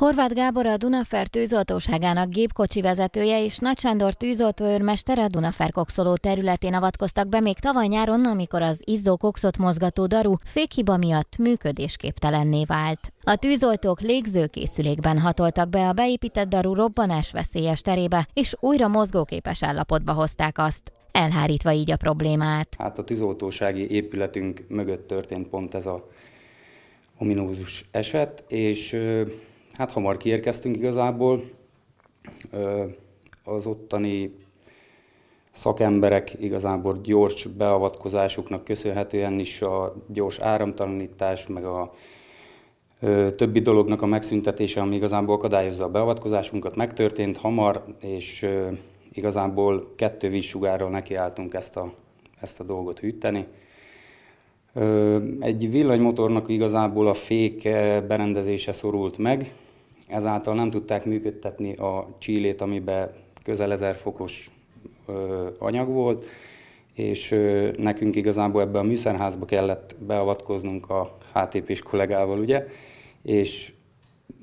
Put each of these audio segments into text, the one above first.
Horváth Gábor a Dunafer tűzoltóságának gépkocsi vezetője és Nagy Sándor tűzoltóőrmester a Dunafer kokszoló területén avatkoztak be még tavaly nyáron, amikor az izzó kokszot mozgató daru fékhiba miatt működésképtelenné vált. A tűzoltók légzőkészülékben hatoltak be a beépített daru robbanás veszélyes terébe, és újra mozgóképes állapotba hozták azt elhárítva így a problémát. Hát a tűzoltósági épületünk mögött történt pont ez a ominózus eset, és Hát hamar kiérkeztünk igazából, az ottani szakemberek igazából gyors beavatkozásuknak köszönhetően is a gyors áramtalanítás, meg a többi dolognak a megszüntetése, ami igazából akadályozza a beavatkozásunkat, megtörtént hamar, és igazából kettő vízsugárral nekiálltunk ezt a, ezt a dolgot hűteni. Egy villanymotornak igazából a fék berendezése szorult meg, Ezáltal nem tudták működtetni a csílét, amiben közel 1000 fokos anyag volt, és nekünk igazából ebbe a műszerházba kellett beavatkoznunk a HTP-s kollégával, ugye, és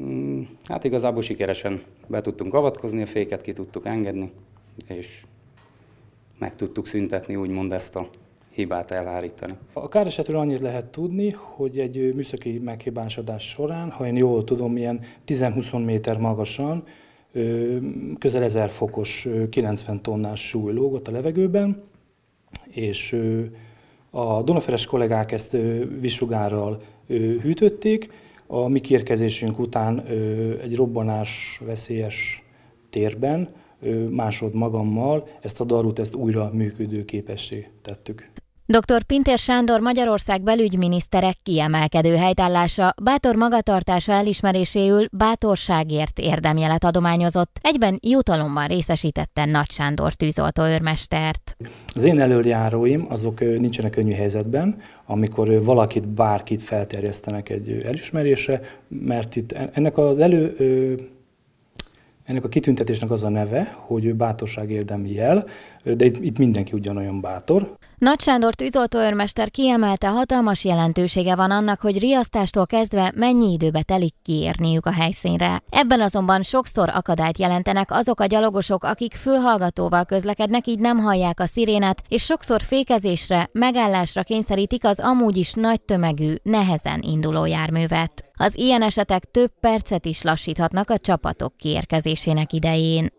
mm, hát igazából sikeresen be tudtunk avatkozni, a féket ki tudtuk engedni, és meg tudtuk szüntetni úgymond ezt a hibát elhárítani. A káresetről annyit lehet tudni, hogy egy műszaki meghibásodás során, ha én jól tudom, ilyen 10-20 méter magasan, közel 1000 fokos, 90 tonnás súly lógott a levegőben, és a Dunaferes kollégák ezt visugárral hűtötték, a mi kérkezésünk után egy robbanás veszélyes térben másod magammal ezt a darut ezt újra működőképessé tettük. Dr. Pintér Sándor Magyarország belügyminiszterek kiemelkedő helytállása, bátor magatartása elismeréséül bátorságért érdemjelet adományozott, egyben jutalommal részesítette Nagy Sándor tűzoltó őrmestert. Az én előjáróim azok nincsenek könnyű helyzetben, amikor valakit, bárkit felterjesztenek egy elismerése, mert itt ennek az elő ennek a kitüntetésnek az a neve, hogy bátorság érdemi jel, de itt, itt mindenki ugyanolyan bátor. Nagy Sándor tűzoltó őrmester kiemelte, hatalmas jelentősége van annak, hogy riasztástól kezdve mennyi időbe telik kiérniük a helyszínre. Ebben azonban sokszor akadályt jelentenek azok a gyalogosok, akik fülhallgatóval közlekednek, így nem hallják a szirénát, és sokszor fékezésre, megállásra kényszerítik az amúgy is nagy tömegű, nehezen induló járművet. Az ilyen esetek több percet is lassíthatnak a csapatok kiérkezésének idején.